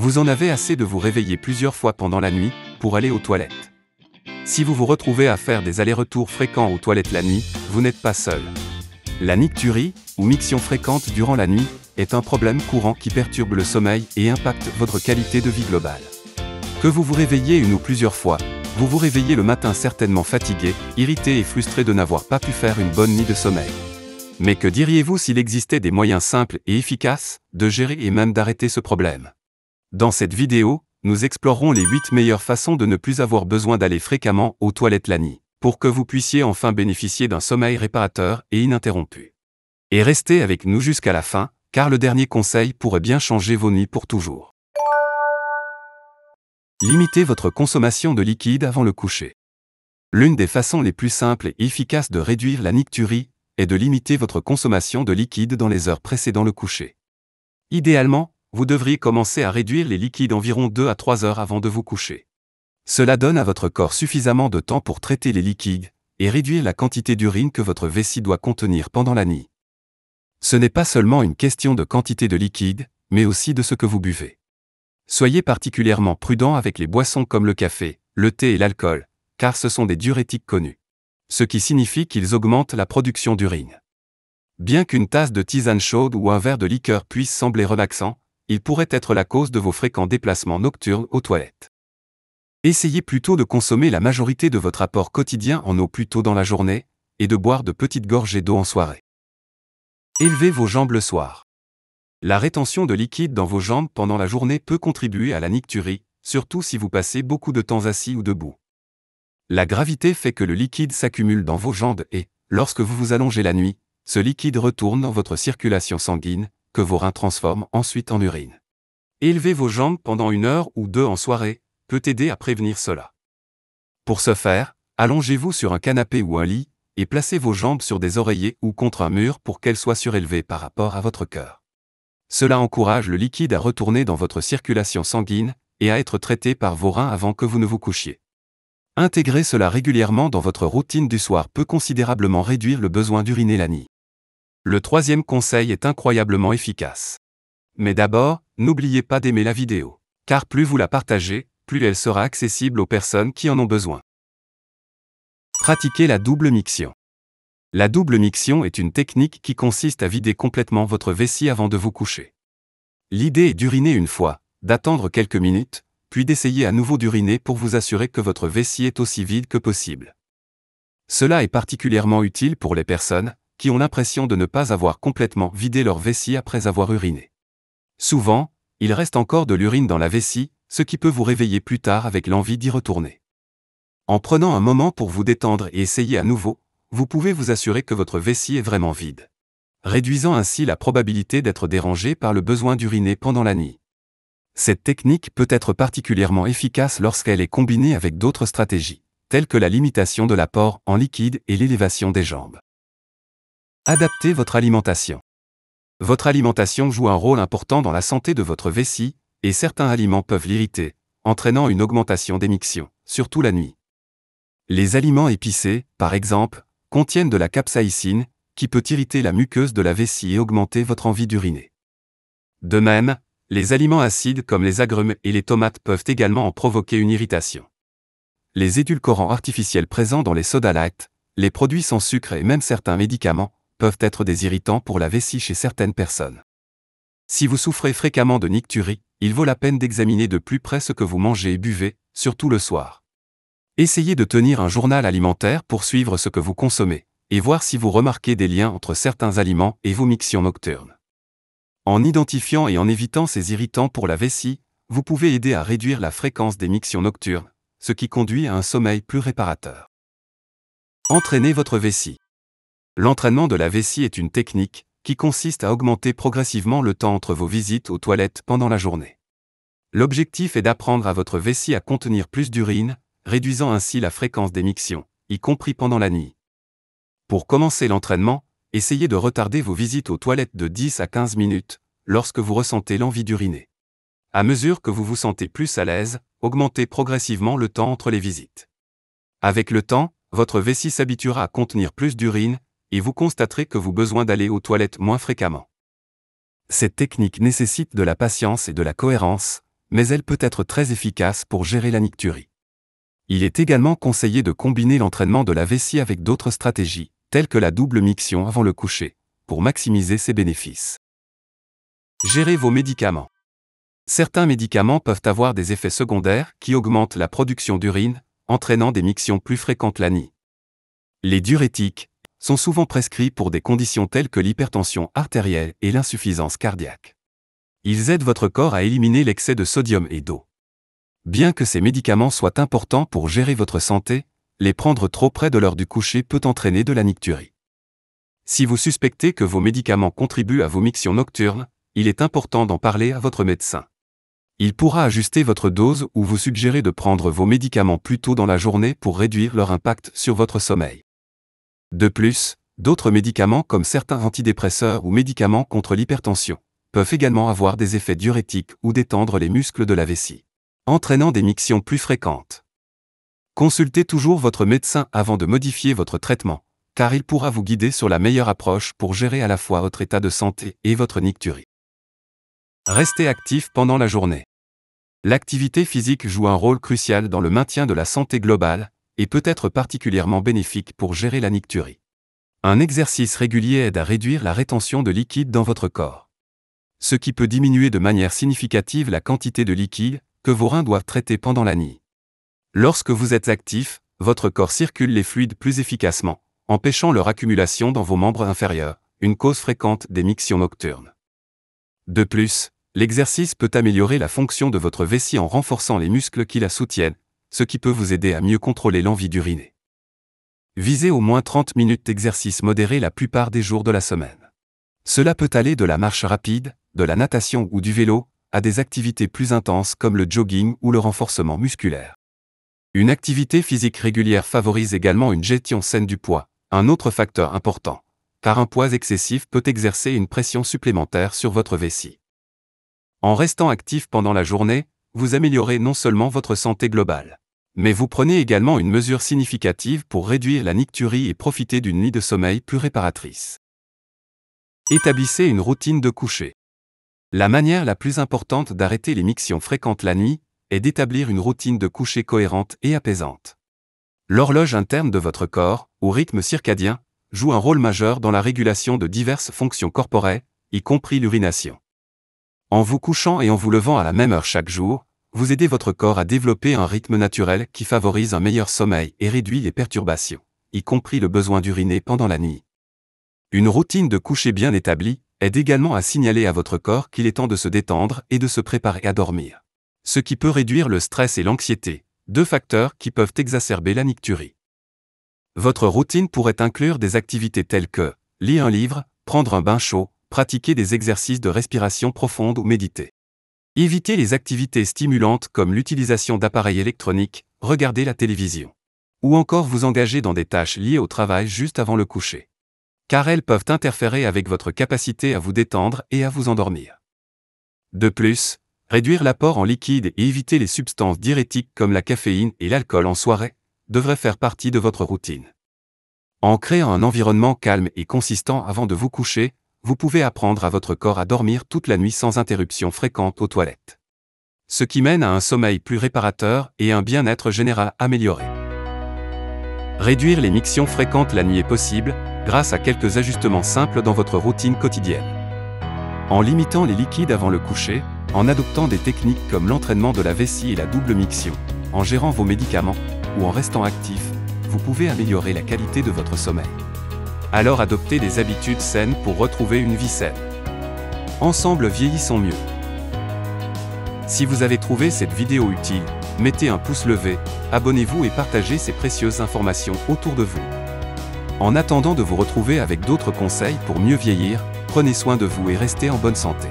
Vous en avez assez de vous réveiller plusieurs fois pendant la nuit pour aller aux toilettes. Si vous vous retrouvez à faire des allers-retours fréquents aux toilettes la nuit, vous n'êtes pas seul. La nicturie, ou miction fréquente durant la nuit, est un problème courant qui perturbe le sommeil et impacte votre qualité de vie globale. Que vous vous réveillez une ou plusieurs fois, vous vous réveillez le matin certainement fatigué, irrité et frustré de n'avoir pas pu faire une bonne nuit de sommeil. Mais que diriez-vous s'il existait des moyens simples et efficaces de gérer et même d'arrêter ce problème dans cette vidéo, nous explorerons les 8 meilleures façons de ne plus avoir besoin d'aller fréquemment aux toilettes la nuit, pour que vous puissiez enfin bénéficier d'un sommeil réparateur et ininterrompu. Et restez avec nous jusqu'à la fin, car le dernier conseil pourrait bien changer vos nuits pour toujours. Limitez votre consommation de liquide avant le coucher. L'une des façons les plus simples et efficaces de réduire la nicturie est de limiter votre consommation de liquide dans les heures précédant le coucher. Idéalement, vous devriez commencer à réduire les liquides environ 2 à 3 heures avant de vous coucher. Cela donne à votre corps suffisamment de temps pour traiter les liquides et réduire la quantité d'urine que votre vessie doit contenir pendant la nuit. Ce n'est pas seulement une question de quantité de liquide, mais aussi de ce que vous buvez. Soyez particulièrement prudent avec les boissons comme le café, le thé et l'alcool, car ce sont des diurétiques connus. Ce qui signifie qu'ils augmentent la production d'urine. Bien qu'une tasse de tisane chaude ou un verre de liqueur puisse sembler relaxant, il pourrait être la cause de vos fréquents déplacements nocturnes aux toilettes. Essayez plutôt de consommer la majorité de votre apport quotidien en eau plus tôt dans la journée, et de boire de petites gorgées d'eau en soirée. Élevez vos jambes le soir. La rétention de liquide dans vos jambes pendant la journée peut contribuer à la nicturie, surtout si vous passez beaucoup de temps assis ou debout. La gravité fait que le liquide s'accumule dans vos jambes et, lorsque vous vous allongez la nuit, ce liquide retourne dans votre circulation sanguine, que vos reins transforment ensuite en urine. Élever vos jambes pendant une heure ou deux en soirée peut aider à prévenir cela. Pour ce faire, allongez-vous sur un canapé ou un lit et placez vos jambes sur des oreillers ou contre un mur pour qu'elles soient surélevées par rapport à votre cœur. Cela encourage le liquide à retourner dans votre circulation sanguine et à être traité par vos reins avant que vous ne vous couchiez. Intégrer cela régulièrement dans votre routine du soir peut considérablement réduire le besoin d'uriner la nuit. Le troisième conseil est incroyablement efficace. Mais d'abord, n'oubliez pas d'aimer la vidéo. Car plus vous la partagez, plus elle sera accessible aux personnes qui en ont besoin. Pratiquez la double mixion. La double mixion est une technique qui consiste à vider complètement votre vessie avant de vous coucher. L'idée est d'uriner une fois, d'attendre quelques minutes, puis d'essayer à nouveau d'uriner pour vous assurer que votre vessie est aussi vide que possible. Cela est particulièrement utile pour les personnes qui ont l'impression de ne pas avoir complètement vidé leur vessie après avoir uriné. Souvent, il reste encore de l'urine dans la vessie, ce qui peut vous réveiller plus tard avec l'envie d'y retourner. En prenant un moment pour vous détendre et essayer à nouveau, vous pouvez vous assurer que votre vessie est vraiment vide, réduisant ainsi la probabilité d'être dérangé par le besoin d'uriner pendant la nuit. Cette technique peut être particulièrement efficace lorsqu'elle est combinée avec d'autres stratégies, telles que la limitation de l'apport en liquide et l'élévation des jambes. Adaptez votre alimentation. Votre alimentation joue un rôle important dans la santé de votre vessie, et certains aliments peuvent l'irriter, entraînant une augmentation des surtout la nuit. Les aliments épicés, par exemple, contiennent de la capsaïcine, qui peut irriter la muqueuse de la vessie et augmenter votre envie d'uriner. De même, les aliments acides comme les agrumes et les tomates peuvent également en provoquer une irritation. Les édulcorants artificiels présents dans les sodalates, les produits sans sucre et même certains médicaments peuvent être des irritants pour la vessie chez certaines personnes. Si vous souffrez fréquemment de nicturie, il vaut la peine d'examiner de plus près ce que vous mangez et buvez, surtout le soir. Essayez de tenir un journal alimentaire pour suivre ce que vous consommez, et voir si vous remarquez des liens entre certains aliments et vos mixions nocturnes. En identifiant et en évitant ces irritants pour la vessie, vous pouvez aider à réduire la fréquence des mixions nocturnes, ce qui conduit à un sommeil plus réparateur. Entraînez votre vessie. L'entraînement de la vessie est une technique qui consiste à augmenter progressivement le temps entre vos visites aux toilettes pendant la journée. L'objectif est d'apprendre à votre vessie à contenir plus d'urine, réduisant ainsi la fréquence des mictions, y compris pendant la nuit. Pour commencer l'entraînement, essayez de retarder vos visites aux toilettes de 10 à 15 minutes lorsque vous ressentez l'envie d'uriner. À mesure que vous vous sentez plus à l'aise, augmentez progressivement le temps entre les visites. Avec le temps, votre vessie s'habituera à contenir plus d'urine, et vous constaterez que vous besoin d'aller aux toilettes moins fréquemment. Cette technique nécessite de la patience et de la cohérence, mais elle peut être très efficace pour gérer la nicturie. Il est également conseillé de combiner l'entraînement de la vessie avec d'autres stratégies, telles que la double miction avant le coucher, pour maximiser ses bénéfices. Gérer vos médicaments. Certains médicaments peuvent avoir des effets secondaires qui augmentent la production d'urine, entraînant des mictions plus fréquentes la nuit. Les diurétiques, sont souvent prescrits pour des conditions telles que l'hypertension artérielle et l'insuffisance cardiaque. Ils aident votre corps à éliminer l'excès de sodium et d'eau. Bien que ces médicaments soient importants pour gérer votre santé, les prendre trop près de l'heure du coucher peut entraîner de la nicturie. Si vous suspectez que vos médicaments contribuent à vos mictions nocturnes, il est important d'en parler à votre médecin. Il pourra ajuster votre dose ou vous suggérer de prendre vos médicaments plus tôt dans la journée pour réduire leur impact sur votre sommeil. De plus, d'autres médicaments comme certains antidépresseurs ou médicaments contre l'hypertension peuvent également avoir des effets diurétiques ou détendre les muscles de la vessie, entraînant des mictions plus fréquentes. Consultez toujours votre médecin avant de modifier votre traitement, car il pourra vous guider sur la meilleure approche pour gérer à la fois votre état de santé et votre nicturie. Restez actif pendant la journée. L'activité physique joue un rôle crucial dans le maintien de la santé globale, et peut être particulièrement bénéfique pour gérer la nicturie. Un exercice régulier aide à réduire la rétention de liquide dans votre corps. Ce qui peut diminuer de manière significative la quantité de liquide que vos reins doivent traiter pendant la nuit. Lorsque vous êtes actif, votre corps circule les fluides plus efficacement, empêchant leur accumulation dans vos membres inférieurs, une cause fréquente des mixions nocturnes. De plus, l'exercice peut améliorer la fonction de votre vessie en renforçant les muscles qui la soutiennent, ce qui peut vous aider à mieux contrôler l'envie d'uriner. Visez au moins 30 minutes d'exercice modéré la plupart des jours de la semaine. Cela peut aller de la marche rapide, de la natation ou du vélo, à des activités plus intenses comme le jogging ou le renforcement musculaire. Une activité physique régulière favorise également une gestion saine du poids, un autre facteur important, car un poids excessif peut exercer une pression supplémentaire sur votre vessie. En restant actif pendant la journée, vous améliorez non seulement votre santé globale, mais vous prenez également une mesure significative pour réduire la nicturie et profiter d'une nuit de sommeil plus réparatrice. Établissez une routine de coucher. La manière la plus importante d'arrêter les mictions fréquentes la nuit est d'établir une routine de coucher cohérente et apaisante. L'horloge interne de votre corps, ou rythme circadien, joue un rôle majeur dans la régulation de diverses fonctions corporelles, y compris l'urination. En vous couchant et en vous levant à la même heure chaque jour, vous aidez votre corps à développer un rythme naturel qui favorise un meilleur sommeil et réduit les perturbations, y compris le besoin d'uriner pendant la nuit. Une routine de coucher bien établie aide également à signaler à votre corps qu'il est temps de se détendre et de se préparer à dormir. Ce qui peut réduire le stress et l'anxiété, deux facteurs qui peuvent exacerber la nicturie. Votre routine pourrait inclure des activités telles que lire un livre, prendre un bain chaud, pratiquer des exercices de respiration profonde ou méditer. Éviter les activités stimulantes comme l'utilisation d'appareils électroniques, regarder la télévision. Ou encore vous engager dans des tâches liées au travail juste avant le coucher. Car elles peuvent interférer avec votre capacité à vous détendre et à vous endormir. De plus, réduire l'apport en liquide et éviter les substances diurétiques comme la caféine et l'alcool en soirée devrait faire partie de votre routine. En créant un environnement calme et consistant avant de vous coucher, vous pouvez apprendre à votre corps à dormir toute la nuit sans interruption fréquente aux toilettes. Ce qui mène à un sommeil plus réparateur et un bien-être général amélioré. Réduire les mictions fréquentes la nuit est possible, grâce à quelques ajustements simples dans votre routine quotidienne. En limitant les liquides avant le coucher, en adoptant des techniques comme l'entraînement de la vessie et la double miction, en gérant vos médicaments, ou en restant actif, vous pouvez améliorer la qualité de votre sommeil alors adoptez des habitudes saines pour retrouver une vie saine. Ensemble vieillissons mieux. Si vous avez trouvé cette vidéo utile, mettez un pouce levé, abonnez-vous et partagez ces précieuses informations autour de vous. En attendant de vous retrouver avec d'autres conseils pour mieux vieillir, prenez soin de vous et restez en bonne santé.